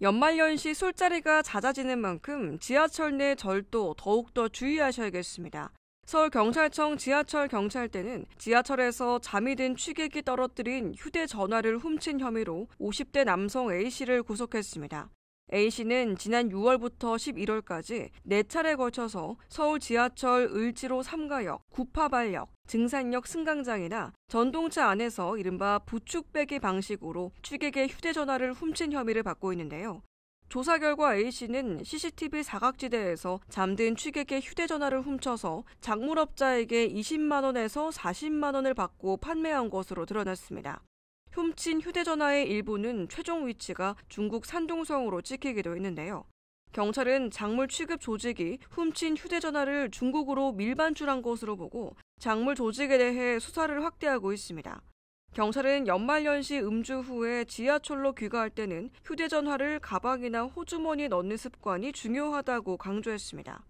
연말연시 술자리가 잦아지는 만큼 지하철 내 절도 더욱더 주의하셔야겠습니다. 서울경찰청 지하철 경찰대는 지하철에서 잠이 든 취객이 떨어뜨린 휴대전화를 훔친 혐의로 50대 남성 A씨를 구속했습니다. A씨는 지난 6월부터 11월까지 4차례 걸쳐서 서울 지하철 을지로 3가역, 구파발역, 증산역 승강장이나 전동차 안에서 이른바 부축배기 방식으로 취객의 휴대전화를 훔친 혐의를 받고 있는데요. 조사 결과 A씨는 CCTV 사각지대에서 잠든 취객의 휴대전화를 훔쳐서 작물업자에게 20만원에서 40만원을 받고 판매한 것으로 드러났습니다. 훔친 휴대전화의 일부는 최종 위치가 중국 산둥성으로 찍히기도 했는데요. 경찰은 작물 취급 조직이 훔친 휴대전화를 중국으로 밀반출한 것으로 보고 작물 조직에 대해 수사를 확대하고 있습니다. 경찰은 연말연시 음주 후에 지하철로 귀가할 때는 휴대전화를 가방이나 호주머니에 넣는 습관이 중요하다고 강조했습니다.